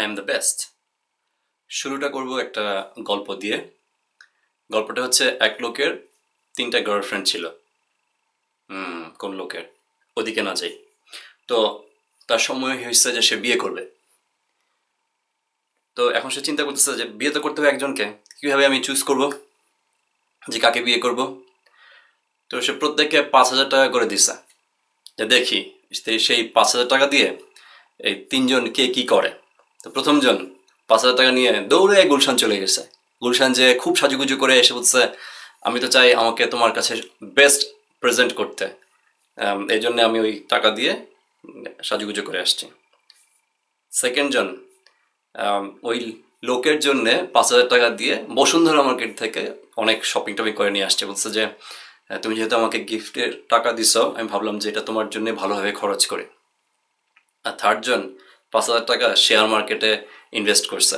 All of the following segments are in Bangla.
আই এম দ্য বেস্ট শুরুটা করব একটা গল্প দিয়ে গল্পটা হচ্ছে এক লোকের তিনটা গার্লফ্রেন্ড ছিল কোন লোকের ওদিকে না যাই তো তার সময় হয়েছে যে সে বিয়ে করবে তো এখন সে চিন্তা করতেছে যে বিয়ে তো করতে হবে একজনকে কীভাবে আমি চুজ করব যে কাকে বিয়ে করব তো সে প্রত্যেককে পাঁচ হাজার টাকা করে দিছে যে দেখি সেই পাঁচ হাজার টাকা দিয়ে এই তিনজন কে কি করে তো প্রথমজন পাঁচ হাজার টাকা নিয়ে দৌড়ে গুলশান চলে গেছে গুলশান যে খুব সাজুগুজু করে এসে বলছে আমি তো চাই আমাকে তোমার কাছে বেস্ট প্রেজেন্ট করতে এই জন্য আমি ওই টাকা দিয়ে সাজুগুজু করে আসছি সেকেন্ড জন ওই লোকের জন্য পাঁচ হাজার টাকা দিয়ে বসুন্ধরা মার্কেট থেকে অনেক শপিং টপিং করে নিয়ে আসছে বলছে যে তুমি যেহেতু আমাকে গিফটের টাকা দিছ আমি ভাবলাম যে এটা তোমার জন্য ভালোভাবে খরচ করে আর থার্ড জন পাঁচ হাজার টাকা শেয়ার মার্কেটে ইনভেস্ট করছে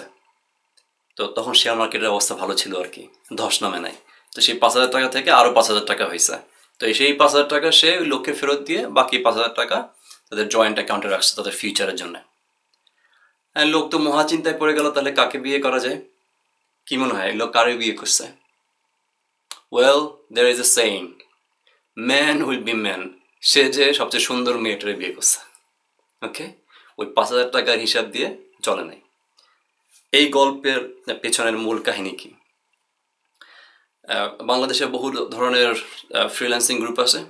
তো তখন শেয়ার মার্কেটের অবস্থা ভালো ছিল আর কি ধস নামে নাই তো সেই পাঁচ হাজার টাকা থেকে আরও পাঁচ হাজার টাকা হয়েছে তো সেই পাঁচ হাজার টাকা সে লোককে ফেরত দিয়ে বাকি পাঁচ হাজার টাকা তাদের জয়েন্ট অ্যাকাউন্টে রাখছে তাদের ফিউচারের জন্য হ্যাঁ লোক তো মহা চিন্তায় পড়ে গেল তাহলে কাকে বিয়ে করা যায় কি মনে হয় লোক কারে বিয়ে করছে well there is a same man will be man সে যে সবচেয়ে সুন্দর মেয়েটারে বিয়ে করছে ওকে ওই পাঁচ হাজার টাকার হিসাব দিয়ে চলে নাই এই গল্পের পেছনের মূল কাহিনী কি বাংলাদেশে বহু ধরনের ফ্রিল্যান্সিং গ্রুপ আছে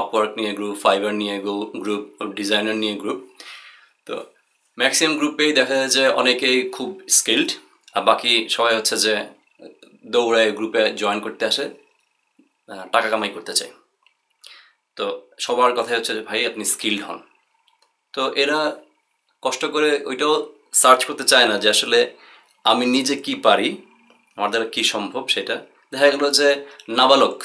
আপওয়ার্ক নিয়ে গ্রুপ ফাইবার নিয়ে গ্রুপ ডিজাইনার নিয়ে গ্রুপ তো ম্যাক্সিমাম গ্রুপেই দেখা যায় যে অনেকেই খুব স্কিল্ড আর বাকি সবাই হচ্ছে যে দৌড়ায় গ্রুপে জয়েন করতে আসে টাকা কামাই করতে চায় তো সবার কথাই হচ্ছে যে ভাই আপনি স্কিল্ড হন তো এরা কষ্ট করে ওইটাও সার্চ করতে চায় না যে আসলে আমি নিজে কি পারি আমার দ্বারা কী সম্ভব সেটা দেখা গেলো যে নাবালক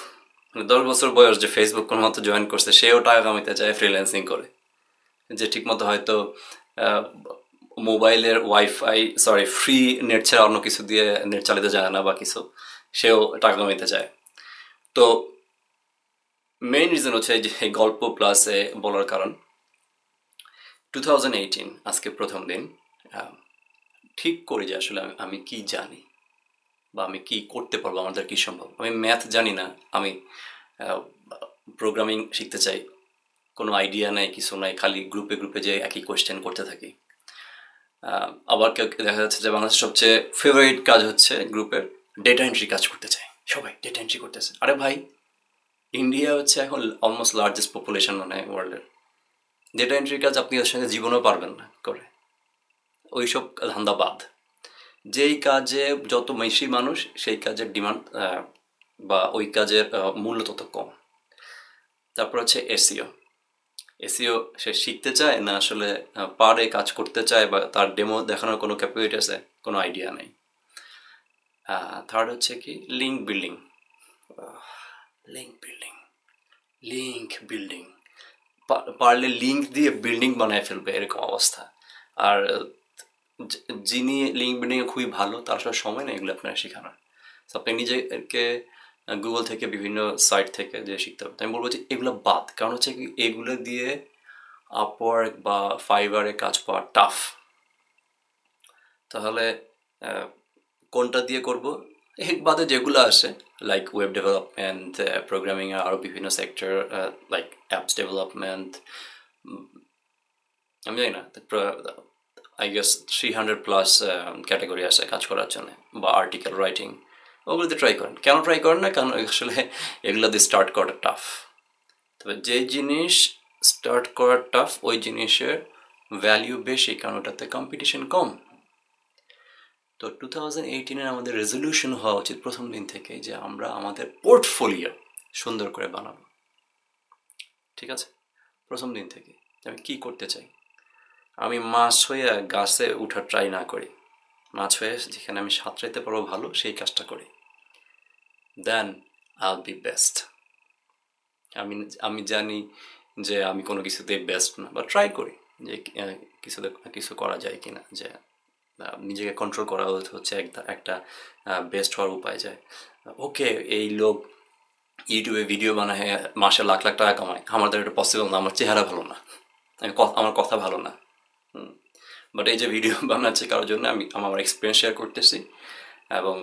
মানে দশ বছর বয়স যে ফেসবুক কোনো মতো জয়েন করছে সেও টাকা কামাইতে চায় ফ্রিল্যান্সিং করে যে ঠিকমতো হয়তো মোবাইলের ওয়াইফাই সরি ফ্রি নেট ছাড়া অন্য কিছু দিয়ে নেট চালিতে যায় না বা কিছু সেও টাকা কামাইতে চায় তো মেইন রিজন হচ্ছে এই যে গল্প প্লাস বলার কারণ টু আজকে প্রথম দিন ঠিক করি যে আসলে আমি কি জানি বা আমি কি করতে পারবো আমাদের কি সম্ভব আমি ম্যাথ জানি না আমি প্রোগ্রামিং শিখতে চাই কোনো আইডিয়া নাই কিছু নাই খালি গ্রুপে গ্রুপে যে একই কোয়েশ্চেন করতে থাকি আবার কেউ দেখা যাচ্ছে যে বাংলাদেশের সবচেয়ে ফেভারিট কাজ হচ্ছে গ্রুপের ডেটা এন্ট্রি কাজ করতে চাই সবাই ডেটা এন্ট্রি করতেছে আরে ভাই ইন্ডিয়া হচ্ছে এখন অলমোস্ট লার্জেস্ট পপুলেশন মানে ওয়ার্ল্ডের ডেটা এন্ট্রির কাজ আপনি ওর সঙ্গে জীবনেও পারবেন না করে ওইসব ধান্দা বাদ যেই কাজে যত বেশি মানুষ সেই কাজের ডিমান্ড বা ওই কাজের মূল্য তত কম তারপর হচ্ছে এসিও এসিও e e সে শিখতে চায় না আসলে পারে কাজ করতে চায় বা তার ডেমো দেখানোর কোনো ক্যাপাবিলিটি আছে কোনো আইডিয়া নেই থার্ড হচ্ছে কি link building link building link building পারলে লিঙ্ক দিয়ে বিল্ডিং বানায় ফেলবে এরকম অবস্থা আর যিনি লিঙ্ক বিল্ডিংয়ে খুবই ভালো তার সব সময় না এগুলো আপনার শেখানোর তো আপনি নিজেকে গুগল থেকে বিভিন্ন সাইট থেকে যে শিখতে হবে আমি বলবো যে এগুলো বাদ কারণ হচ্ছে কি এগুলো দিয়ে আপওয়ার্ক বা ফাইবারে কাজ পাওয়া টাফ তাহলে কোনটা দিয়ে করব এর বাদে যেগুলো আসে লাইক ওয়েব ডেভেলপমেন্ট প্রোগ্রামিং আরও বিভিন্ন সেক্টর লাইক অ্যাপস ডেভেলপমেন্ট আমি জানি না I guess three hundred plus category আছে কাজ করার জন্য বা আর্টিকেল রাইটিং ওগুলোতে ট্রাই করেন কেন ট্রাই করেন না কারণ আসলে এগুলো দিয়ে স্টার্ট করাটা টাফ তবে যে জিনিস স্টার্ট করা টাফ ওই জিনিসের ভ্যালিউ বেশি কারণ ওটাতে কম্পিটিশন কম তো টু থাউজেন্ড আমাদের রেজলিউশন হওয়া উচিত প্রথম দিন থেকে যে আমরা আমাদের পোর্টফোলিও সুন্দর করে বানাবো ঠিক আছে প্রথম দিন থেকে আমি কি করতে চাই আমি মাছ হয়ে গাছে উঠার ট্রাই না করি মাছ হয়ে যেখানে আমি সাঁতরাইতে পারবো ভালো সেই কাজটা করি দেন আল বি বেস্ট আমি আমি জানি যে আমি কোনো কিছুতে বেস্ট না বা ট্রাই করি যে কিছু কিছু করা যায় কি না যে নিজেকে কন্ট্রোল করা হচ্ছে একটা বেস্ট হওয়ার উপায় যায় ওকে এই লোক ইউটিউবে ভিডিও বানায় মাসে লাখ লাখ টাকা কামায় আমার তো এটা পসিবল না আমার চেহারা ভালো না আমার কথা ভালো না বাট এই যে ভিডিও বানাচ্ছে কারোর জন্য আমি আমার এক্সপিরিয়েন্স শেয়ার করতেছি এবং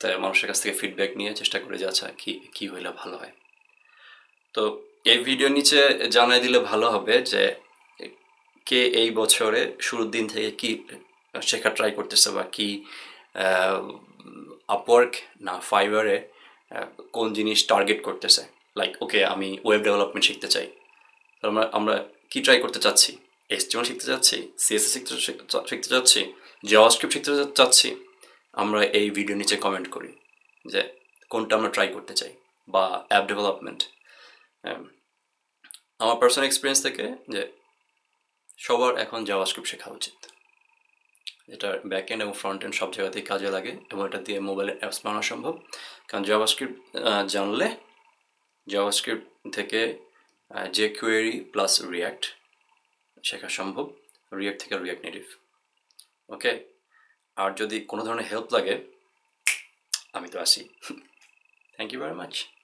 তাই মানুষের কাছ থেকে ফিডব্যাক নিয়ে চেষ্টা করে যাচ্ছে কি কি কী হইলে ভালো হয় তো এই ভিডিও নিচে জানাই দিলে ভালো হবে যে কে এই বছরে শুরুর দিন থেকে কি শেখা ট্রাই করতেছে বা কি আপওয়ার্ক না ফাইবারে কোন জিনিস টার্গেট করতেছে লাইক ওকে আমি ওয়েব ডেভেলপমেন্ট শিখতে চাই আমরা আমরা কী ট্রাই করতে চাচ্ছি এসটিএমএল শিখতে চাচ্ছি সিএসএ শিখতে শিখতে চাচ্ছি জাভাস্ক্রিপ্ট শিখতে চাচ্ছি আমরা এই ভিডিও নিচে কমেন্ট করি যে কোনটা আমরা ট্রাই করতে চাই বা অ্যাপ ডেভেলপমেন্ট আমার পার্সোনাল এক্সপিরিয়েন্স থেকে যে সবার এখন জাভাস্ক্রিপ্ট শেখা উচিত এটা ব্যাক এন্ড এবং ফ্রন্ট এন্ড সব জায়গাতেই কাজে লাগে এবং এটা দিয়ে মোবাইলের অ্যাপস বানানো সম্ভব কারণ জবাস্ক্রিপ্ট জানলে জবাস্ক্রিপ্ট থেকে যে কুয়েরি প্লাস রিয়্যাক্ট শেখা সম্ভব রিয়্যাক্ট থেকে রিয়্যাক্ট নেটিভ ওকে আর যদি কোনো ধরনের হেল্প লাগে আমি তো আসি থ্যাংক ইউ ভেরি মাচ